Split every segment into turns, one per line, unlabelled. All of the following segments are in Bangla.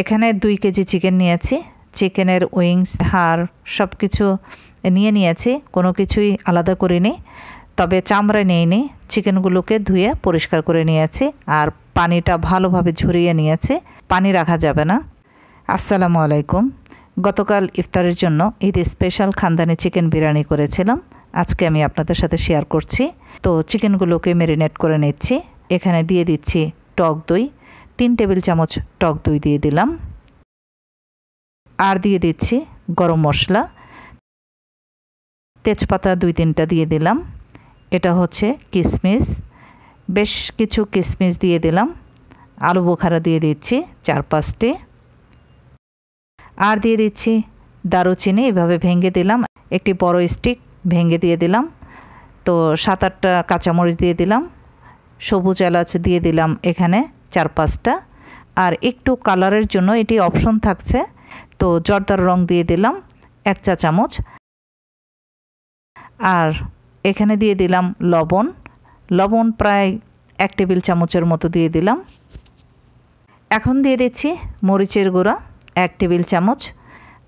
এখানে দুই কেজি চিকেন নিয়েছি চিকেনের উইংস হাড় সব কিছু নিয়ে নিয়েছি কোনো কিছুই আলাদা করিনি তবে চামড়া নিইনি চিকেনগুলোকে ধুয়ে পরিষ্কার করে নিয়েছি আর পানিটা ভালোভাবে ঝরিয়ে নিয়েছি পানি রাখা যাবে না আসসালামু আলাইকুম গতকাল ইফতারের জন্য ঈদ স্পেশাল খানদানি চিকেন বিরিয়ানি করেছিলাম আজকে আমি আপনাদের সাথে শেয়ার করছি তো চিকেনগুলোকে ম্যারিনেট করে নিচ্ছি এখানে দিয়ে দিচ্ছি টক দই তিন টেবিল চামচ টক দই দিয়ে দিলাম আর দিয়ে দিচ্ছি গরম মশলা তেজপাতা দুই তিনটা দিয়ে দিলাম এটা হচ্ছে কিসমিস বেশ কিছু কিশমিশ দিয়ে দিলাম আলু বোখারা দিয়ে দিচ্ছি চার পাঁচটি আর দিয়ে দিচ্ছি দারুচিনি এভাবে ভেঙে দিলাম একটি বড় স্টিক ভেঙে দিয়ে দিলাম তো সাত আটটা কাঁচামরিচ দিয়ে দিলাম সবুজ এলাচ দিয়ে দিলাম এখানে চার পাঁচটা আর একটু কালারের জন্য এটি অপশন থাকছে তো জর্দার রং দিয়ে দিলাম এক চা চামচ আর এখানে দিয়ে দিলাম লবণ লবণ প্রায় এক টেবিল চামচের মতো দিয়ে দিলাম এখন দিয়ে দিচ্ছি মরিচের গুঁড়া এক টেবিল চামচ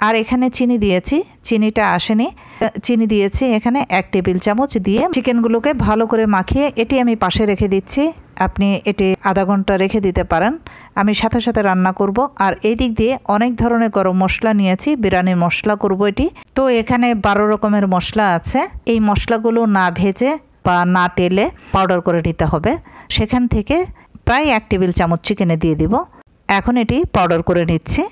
আর এখানে চিনি দিয়েছি চিনিটা আসেনি চিনি দিয়েছি এখানে এক টেবিল চামচ দিয়ে চিকেনগুলোকে ভালো করে মাখিয়ে এটি আমি পাশে রেখে দিচ্ছি আপনি এটি আধা ঘন্টা রেখে দিতে পারেন আমি সাথে সাথে রান্না করব আর এই দিক দিয়ে অনেক ধরনের গরম মশলা নিয়েছি বিরিয়ানি মশলা করব এটি তো এখানে বারো রকমের মশলা আছে এই মশলাগুলো না ভেজে বা না তেলে পাউডার করে নিতে হবে সেখান থেকে প্রায় এক টেবিল চামচ চিকেনে দিয়ে দিব এখন এটি পাউডার করে নিচ্ছি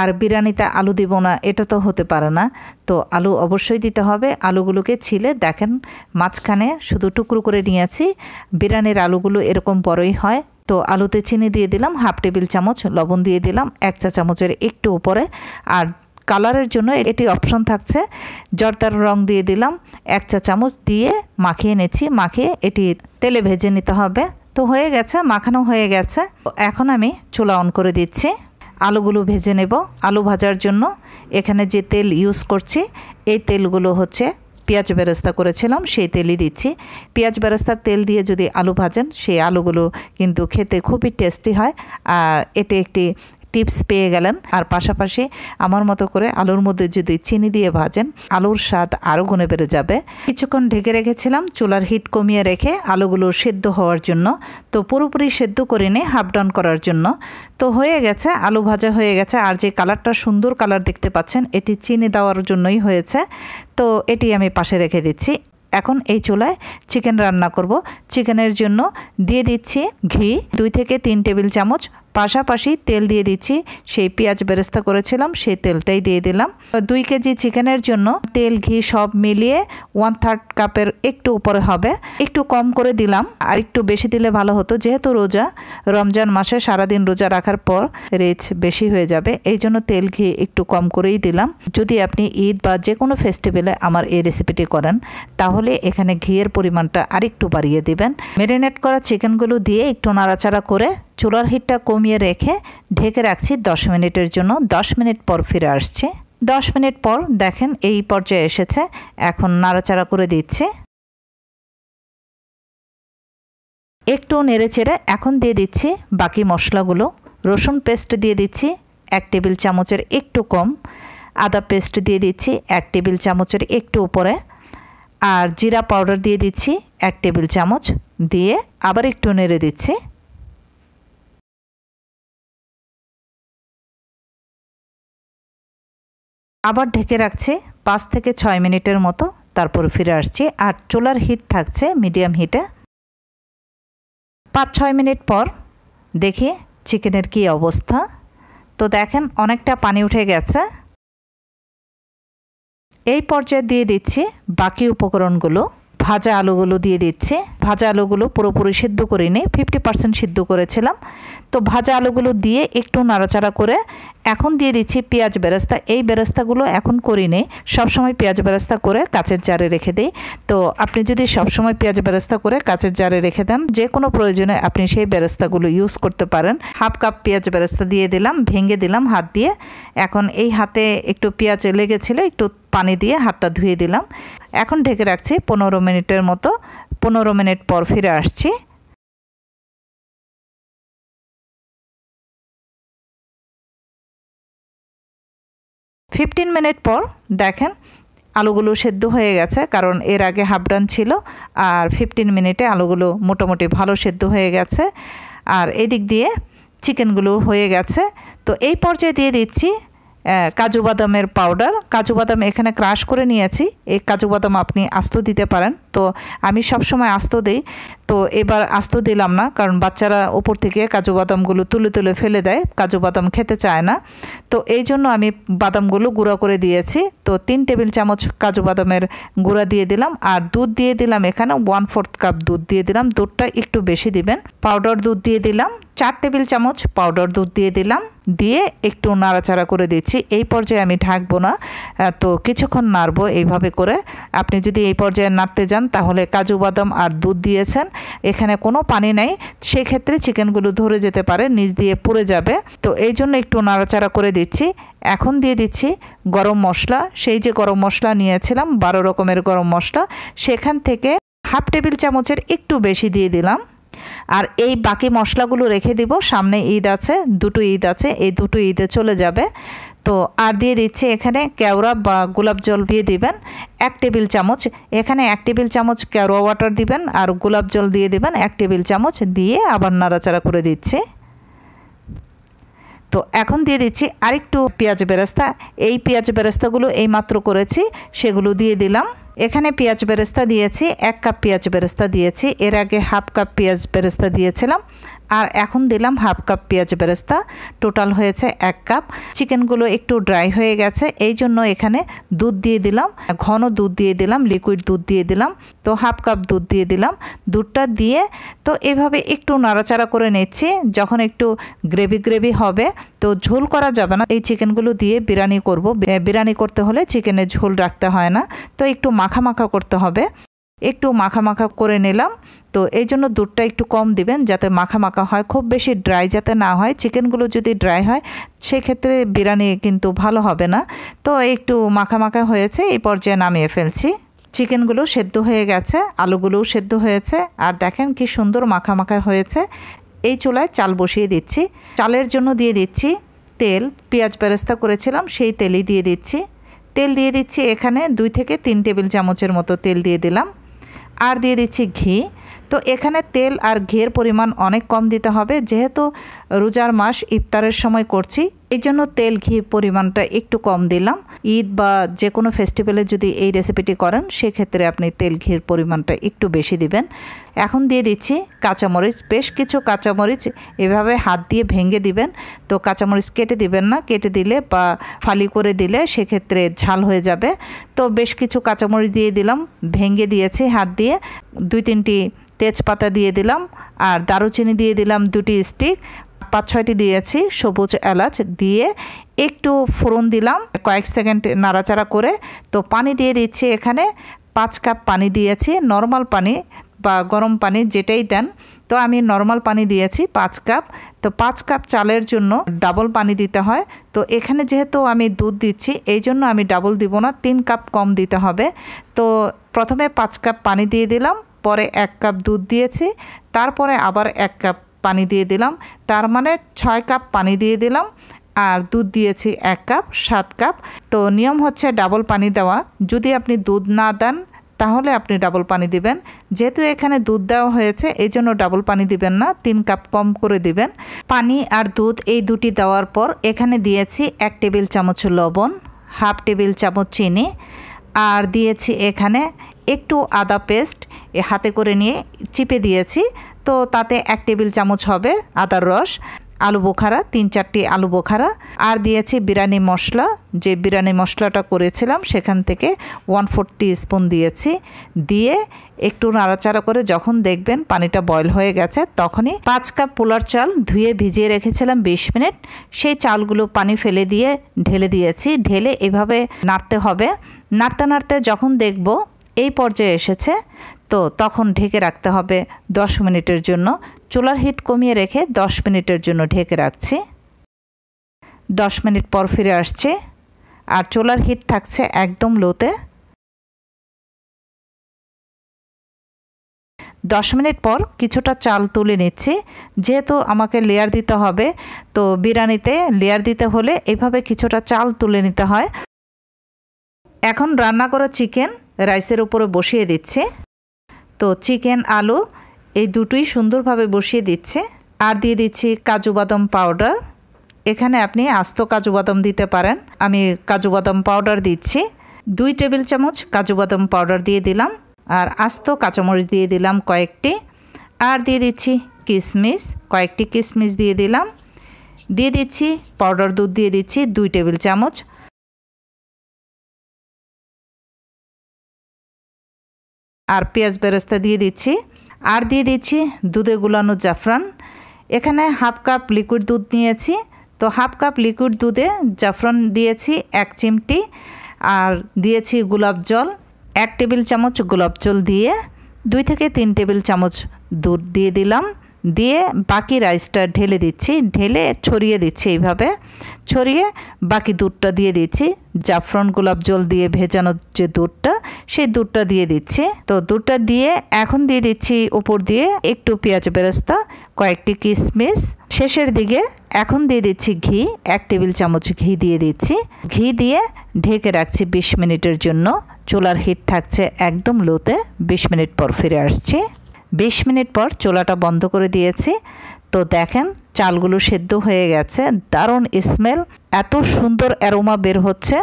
আর বিরিয়ানিতে আলু দিব না এটা তো হতে পারে না তো আলু অবশ্যই দিতে হবে আলুগুলোকে ছিলে দেখেন মাঝখানে শুধু টুকরো করে নিয়েছি বিরিয়ানির আলুগুলো এরকম বড়ই হয় তো আলুতে চিনি দিয়ে দিলাম হাফ টেবিল চামচ লবণ দিয়ে দিলাম এক চা চামচের একটু উপরে আর কালারের জন্য এটি অপশন থাকছে জর্দার রং দিয়ে দিলাম এক চা চামচ দিয়ে মাখিয়ে নেছি মাখিয়ে এটি তেলে ভেজে নিতে হবে তো হয়ে গেছে মাখানো হয়ে গেছে এখন আমি চুলা অন করে দিচ্ছি আলুগুলো ভেজে নেব আলু ভাজার জন্য এখানে যে তেল ইউজ করছি এই তেলগুলো হচ্ছে পেঁয়াজ ব্যবস্থা করেছিলাম সেই তেলই দিচ্ছি পেঁয়াজ ব্যবস্থার তেল দিয়ে যদি আলু ভাজেন সেই আলুগুলো কিন্তু খেতে খুবই টেস্টি হয় আর এটি একটি টিপস পেয়ে গেলেন আর পাশাপাশি আমার মতো করে আলুর মধ্যে যদি চিনি দিয়ে ভাজেন আলুর স্বাদ আরও গুণে বেড়ে যাবে কিছুক্ষণ ঢেকে রেখেছিলাম চুলার হিট কমিয়ে রেখে আলুগুলো সেদ্ধ হওয়ার জন্য তো পুরোপুরি সেদ্ধ করে নিয়ে হাফ ডাউন করার জন্য তো হয়ে গেছে আলু ভাজা হয়ে গেছে আর যে কালারটা সুন্দর কালার দেখতে পাচ্ছেন এটি চিনি দেওয়ার জন্যই হয়েছে তো এটি আমি পাশে রেখে দিচ্ছি এখন এই চুলায় চিকেন রান্না করব চিকেনের জন্য দিয়ে দিচ্ছি ঘি দুই থেকে তিন টেবিল চামচ পাশাপাশি তেল দিয়ে দিচ্ছি সেই পেঁয়াজ বেরেস্তা করেছিলাম সেই তেলটাই দিয়ে দিলাম দুই কেজি চিকেনের জন্য তেল ঘি সব মিলিয়ে ওয়ান থার্ড কাপের একটু উপরে হবে একটু কম করে দিলাম আর একটু বেশি দিলে ভালো হতো যেহেতু রোজা রমজান মাসে সারাদিন রোজা রাখার পর রেচ বেশি হয়ে যাবে এই জন্য তেল ঘি একটু কম করেই দিলাম যদি আপনি ঈদ বা যে কোনো ফেস্টিভ্যালে আমার এই রেসিপিটি করেন তাহলে এখানে ঘিয়ের পরিমাণটা আরেকটু বাড়িয়ে দিবেন ম্যারিনেট করা চিকেনগুলো দিয়ে একটু নাড়াচাড়া করে চুলার হিটটা কমিয়ে রেখে ঢেকে রাখছি দশ মিনিটের জন্য দশ মিনিট পর ফিরে আসছি দশ মিনিট পর দেখেন এই পর্যায়ে এসেছে এখন নাড়াচাড়া করে দিচ্ছি একটু নেড়েচেড়ে এখন দিয়ে দিচ্ছি বাকি মশলাগুলো রসুন পেস্ট দিয়ে দিচ্ছি এক টেবিল চামচের একটু কম আদা পেস্ট দিয়ে দিচ্ছি এক টেবিল চামচের একটু উপরে আর জিরা পাউডার দিয়ে দিচ্ছি এক টেবিল চামচ দিয়ে আবার একটু নেড়ে দিচ্ছি
আবার ঢেকে রাখছি পাঁচ
থেকে ছয় মিনিটের মতো তারপর ফিরে আসছি আর চুলার হিট থাকছে মিডিয়াম হিটে পাঁচ ছয় মিনিট পর দেখি চিকেনের কি অবস্থা তো দেখেন অনেকটা পানি উঠে গেছে এই পর্যায়ে দিয়ে দিচ্ছি বাকি উপকরণগুলো ভাজা আলুগুলো দিয়ে দিচ্ছে ভাজা আলুগুলো পুরোপুরি সিদ্ধ করে নিই ফিফটি পার্সেন্ট সিদ্ধ করেছিলাম তো ভাজা আলুগুলো দিয়ে একটু নাড়াচাড়া করে এখন দিয়ে দিচ্ছি পেঁয়াজ বেরেস্তা এই বেরেস্তাগুলো এখন করি নেই সবসময় পেঁয়াজ বেরেস্তা করে কাচের জারে রেখে দিই তো আপনি যদি সবসময় পেঁয়াজ বেরেস্তা করে কাচের জারে রেখে দেন যে কোনো প্রয়োজনে আপনি সেই বেরেস্তাগুলো ইউজ করতে পারেন হাফ কাপ পেঁয়াজ বেরেস্তা দিয়ে দিলাম ভেঙে দিলাম হাত দিয়ে এখন এই হাতে একটু পেঁয়াজ লেগেছিলো একটু পানি দিয়ে হাতটা ধুয়ে দিলাম এখন ঢেকে রাখছি পনেরো মিনিটের মতো পনেরো মিনিট পর ফিরে
আসছি ফিফটিন মিনিট পর দেখেন
আলুগুলো সেদ্ধ হয়ে গেছে কারণ এর আগে হাফ ডান ছিল আর ফিফটিন মিনিটে আলুগুলো মোটামুটি ভালো সেদ্ধ হয়ে গেছে আর এদিক দিয়ে চিকেনগুলো হয়ে গেছে তো এই পর্যায়ে দিয়ে দিচ্ছি কাজু বাদামের পাউডার কাজু বাদাম এখানে ক্রাশ করে নিয়েছি এই কাজু বাদাম আপনি আস্ত দিতে পারেন তো আমি সবসময় আস্ত দিই তো এবার আস্ত দিলাম না কারণ বাচ্চারা ওপর থেকে কাজু বাদামগুলো তুলে তুলে ফেলে দেয় কাজু বাদাম খেতে চায় না তো এই জন্য আমি বাদামগুলো গুঁড়া করে দিয়েছি তো তিন টেবিল চামচ কাজু বাদামের গুঁড়া দিয়ে দিলাম আর দুধ দিয়ে দিলাম এখানে ওয়ান ফোর্থ কাপ দুধ দিয়ে দিলাম দুধটা একটু বেশি দিবেন পাউডার দুধ দিয়ে দিলাম চার টেবিল চামচ পাউডার দুধ দিয়ে দিলাম দিয়ে একটু নাড়াচাড়া করে দিচ্ছি এই পর্যায়ে আমি ঢাকবো না তো কিছুক্ষণ নাড়বো এইভাবে করে আপনি যদি এই পর্যায়ে নাড়তে যান তাহলে কাজু বাদাম আর দুধ দিয়েছেন এখানে কোনো পানি নাই সেক্ষেত্রে চিকেনগুলো ধরে যেতে পারে নিচ দিয়ে পুড়ে যাবে তো এই জন্য একটু নাড়াচাড়া করে দিচ্ছি এখন দিয়ে দিচ্ছি গরম মশলা সেই যে গরম মশলা নিয়েছিলাম বারো রকমের গরম মশলা সেখান থেকে হাফ টেবিল চামচের একটু বেশি দিয়ে দিলাম আর এই বাকি মশলাগুলো রেখে দিব সামনে ঈদ আছে দুটো ঈদ আছে এই দুটো ঈদে চলে যাবে তো আর দিয়ে দিচ্ছি এখানে কেওড়া বা গোলাপ জল দিয়ে দিবেন এক টেবিল চামচ এখানে এক টেবিল চামচ কেওড়া ওয়াটার দিবেন আর গোলাপ জল দিয়ে দিবেন এক টেবিল চামচ দিয়ে আবার নাড়াচাড়া করে দিচ্ছি তো এখন দিয়ে দিচ্ছি আরেকটু পেঁয়াজ বেরেস্তা এই পেঁয়াজ বেরেস্তাগুলো এই মাত্র করেছি সেগুলো দিয়ে দিলাম এখানে পেঁয়াজ বেরেস্তা দিয়েছি এক কাপ পেঁয়াজ বেরেস্তা দিয়েছি এর আগে হাফ কাপ পেঁয়াজ বেরেস্তা দিয়েছিলাম আর এখন দিলাম হাফ কাপ পেঁয়াজ বেরেস্তা টোটাল হয়েছে এক কাপ চিকেনগুলো একটু ড্রাই হয়ে গেছে এই জন্য এখানে দুধ দিয়ে দিলাম ঘন দুধ দিয়ে দিলাম লিকুইড দুধ দিয়ে দিলাম তো হাফ কাপ দুধ দিয়ে দিলাম দুধটা দিয়ে তো এভাবে একটু নাড়াচাড়া করে নিচ্ছি যখন একটু গ্রেভি গ্রেভি হবে তো ঝোল করা যাবে না এই চিকেনগুলো দিয়ে বিরিয়ানি করব বিরিয়ানি করতে হলে চিকেনের ঝোল রাখতে হয় না তো একটু মাখা মাখা করতে হবে একটু মাখা মাখা করে নিলাম তো এই জন্য দুধটা একটু কম দিবেন যাতে মাখা মাখা হয় খুব বেশি ড্রাই যাতে না হয় চিকেনগুলো যদি ড্রাই হয় সেক্ষেত্রে বিরিয়ানি কিন্তু ভালো হবে না তো একটু মাখা মাখা হয়েছে এই পর্যায়ে নামিয়ে ফেলছি চিকেনগুলো সেদ্ধ হয়ে গেছে আলুগুলোও সেদ্ধ হয়েছে আর দেখেন কি সুন্দর মাখা মাখা হয়েছে এই চুলায় চাল বসিয়ে দিচ্ছি চালের জন্য দিয়ে দিচ্ছি তেল পেঁয়াজ বেরেস্তা করেছিলাম সেই তেলই দিয়ে দিচ্ছি তেল দিয়ে দিচ্ছি এখানে দুই থেকে তিন টেবিল চামচের মতো তেল দিয়ে দিলাম আর দিয়ে দিচ্ছি ঘি তো এখানে তেল আর ঘিয়ের পরিমাণ অনেক কম দিতে হবে যেহেতু রোজার মাস ইফতারের সময় করছি এই জন্য তেল ঘি পরিমাণটা একটু কম দিলাম ঈদ বা যে কোনো ফেস্টিভ্যালে যদি এই রেসিপিটি করেন সেক্ষেত্রে আপনি তেল ঘির পরিমাণটা একটু বেশি দিবেন এখন দিয়ে দিচ্ছি কাঁচামরিচ বেশ কিছু কাঁচামরিচ এভাবে হাত দিয়ে ভেঙে দিবেন তো কাঁচামরিচ কেটে দিবেন না কেটে দিলে বা ফালি করে দিলে সেক্ষেত্রে ঝাল হয়ে যাবে তো বেশ কিছু কাঁচামরিচ দিয়ে দিলাম ভেঙে দিয়েছি হাত দিয়ে দুই তিনটি তেজপাতা দিয়ে দিলাম আর দারুচিনি দিয়ে দিলাম দুটি স্টিক পাঁচ ছয়টি দিয়েছি সবুজ এলাচ দিয়ে একটু ফোড়ন দিলাম কয়েক সেকেন্ড নাড়াচাড়া করে তো পানি দিয়ে দিচ্ছি এখানে পাঁচ কাপ পানি দিয়েছি নর্মাল পানি বা গরম পানি যেটাই দেন তো আমি নর্মাল পানি দিয়েছি পাঁচ কাপ তো পাঁচ কাপ চালের জন্য ডাবল পানি দিতে হয় তো এখানে যেহেতু আমি দুধ দিচ্ছি এই জন্য আমি ডাবল দিব না তিন কাপ কম দিতে হবে তো প্রথমে পাঁচ কাপ পানি দিয়ে দিলাম পরে এক কাপ দুধ দিয়েছি তারপরে আবার এক কাপ পানি দিয়ে দিলাম তার মানে ছয় কাপ পানি দিয়ে দিলাম আর দুধ দিয়েছি এক কাপ সাত কাপ তো নিয়ম হচ্ছে ডাবল পানি দেওয়া যদি আপনি দুধ না দেন তাহলে আপনি ডাবল পানি দিবেন যেহেতু এখানে দুধ দেওয়া হয়েছে এই জন্য ডাবল পানি দিবেন না তিন কাপ কম করে দিবেন পানি আর দুধ এই দুটি দেওয়ার পর এখানে দিয়েছি এক টেবিল চামচ লবণ হাফ টেবিল চামচ চিনি আর দিয়েছি এখানে একটু আদা পেস্ট এ হাতে করে নিয়ে চিপে দিয়েছি তো তাতে এক টেবিল চামচ হবে আদার রস আলু বোখারা তিন চারটি আলু বোখারা আর দিয়েছি বিরিয়ানি মশলা যে বিরিয়ানি মশলাটা করেছিলাম সেখান থেকে ওয়ান ফোরটি স্পুন দিয়েছি দিয়ে একটু নাড়াচাড়া করে যখন দেখবেন পানিটা বয়ল হয়ে গেছে তখনই পাঁচ কাপ পোলার চাল ধুয়ে ভিজিয়ে রেখেছিলাম ২০ মিনিট সেই চালগুলো পানি ফেলে দিয়ে ঢেলে দিয়েছি ঢেলে এভাবে নাড়তে হবে নাড়তে নাড়তে যখন দেখব এই পর্যায়ে এসেছে তো তখন ঢেকে রাখতে হবে 10 মিনিটের জন্য চুলার হিট কমিয়ে রেখে 10 মিনিটের জন্য ঢেকে রাখছি 10 মিনিট পর ফিরে আসছে আর চুলার হিট থাকছে একদম লোতে
দশ মিনিট পর
কিছুটা চাল তুলে নিচ্ছি যেহেতু আমাকে লেয়ার দিতে হবে তো বিরিয়ানিতে লেয়ার দিতে হলে এভাবে কিছুটা চাল তুলে নিতে হয় এখন রান্না করা চিকেন রাইসের উপরে বসিয়ে দিচ্ছে তো চিকেন আলু এই দুটোই সুন্দরভাবে বসিয়ে দিচ্ছে আর দিয়ে দিচ্ছি কাজু বাদাম পাউডার এখানে আপনি আস্ত কাজু বাদাম দিতে পারেন আমি কাজু বাদাম পাউডার দিচ্ছি দুই টেবিল চামচ কাজু বাদাম পাউডার দিয়ে দিলাম আর আস্ত কাঁচামরিচ দিয়ে দিলাম কয়েকটি আর দিয়ে দিচ্ছি কিশমিশ কয়েকটি কিশমিশ দিয়ে দিলাম দিয়ে দিচ্ছি পাউডার দুধ দিয়ে দিচ্ছি দুই টেবিল চামচ আর পেঁয়াজ বেরস্তা দিয়ে দিচ্ছি আর দিয়ে দিচ্ছি দুধে গুলানো জাফরান এখানে হাফ কাপ লিকুইড দুধ নিয়েছি তো হাফ কাপ লিকুইড দুধে জাফরান দিয়েছি এক চিমটি আর দিয়েছি গোলাপ জল এক টেবিল চামচ গোলাপ জল দিয়ে দুই থেকে তিন টেবিল চামচ দুধ দিয়ে দিলাম দিয়ে বাকি রাইসটা ঢেলে দিচ্ছি ঢেলে ছড়িয়ে দিচ্ছি এইভাবে ছড়িয়ে বাকি দুধটা দিয়ে দিচ্ছি জাফরন গোলাপ জল দিয়ে ভেজানো যে দুধটা সেই দুধটা দিয়ে দিচ্ছি তো দুধটা দিয়ে এখন দিয়ে দিচ্ছি উপর দিয়ে একটু পেঁয়াজ বেরস্তা কয়েকটি কিশমিশ শেষের দিকে এখন দিয়ে দিচ্ছি ঘি এক টেবিল চামচ ঘি দিয়ে দিচ্ছি ঘি দিয়ে ঢেকে রাখছি বিশ মিনিটের জন্য চুলার হিট থাকছে একদম লোতে বিশ মিনিট পর ফিরে আসছি বিশ মিনিট পর চোলাটা বন্ধ করে দিয়েছি তো দেখেন চালগুলো সেদ্ধ হয়ে গেছে দারুণ স্মেল এত সুন্দর অ্যারোমা বের হচ্ছে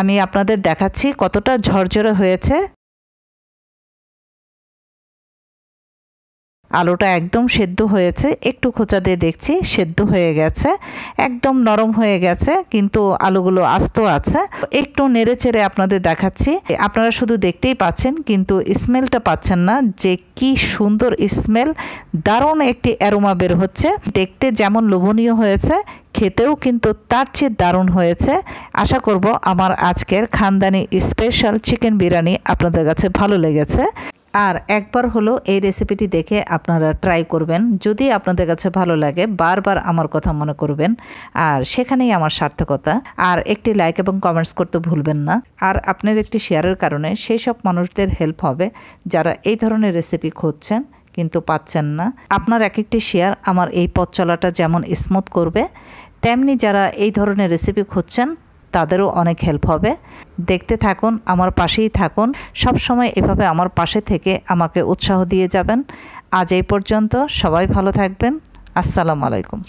আমি আপনাদের দেখাচ্ছি কতটা ঝরঝরে হয়েছে
আলুটা একদম সেদ্ধ হয়েছে একটু খোঁচা দিয়ে দেখছি সেদ্ধ হয়ে গেছে একদম নরম হয়ে গেছে কিন্তু আলুগুলো আস্ত আছে একটু নেড়ে চেড়ে আপনাদের দেখাচ্ছি আপনারা শুধু দেখতেই পাচ্ছেন কিন্তু স্মেলটা পাচ্ছেন না যে কি সুন্দর স্মেল দারুণ একটি অ্যারোমা বের হচ্ছে দেখতে যেমন লোভনীয় হয়েছে খেতেও কিন্তু তার চেয়ে দারুণ হয়েছে আশা করব আমার আজকের খানদানি স্পেশাল চিকেন বিরিয়ানি আপনাদের কাছে ভালো লেগেছে আর একবার হলো এই রেসিপিটি দেখে আপনারা ট্রাই করবেন যদি আপনাদের কাছে ভালো লাগে বারবার আমার কথা মনে করবেন আর সেখানেই আমার সার্থকতা আর একটি লাইক এবং কমেন্টস করতে ভুলবেন না আর আপনার একটি শেয়ারের কারণে সেই সব মানুষদের হেল্প হবে যারা এই ধরনের রেসিপি খুঁজছেন কিন্তু পাচ্ছেন না আপনার এক একটি শেয়ার আমার এই পথ চলাটা যেমন স্মুথ করবে তেমনি যারা এই ধরনের রেসিপি খুঁজছেন তাদেরও অনেক হেল্প হবে দেখতে থাকুন আমার পাশেই থাকুন সব সময় এভাবে আমার পাশে থেকে আমাকে উৎসাহ দিয়ে যাবেন আজ এই পর্যন্ত সবাই ভালো থাকবেন আসসালামু আলাইকুম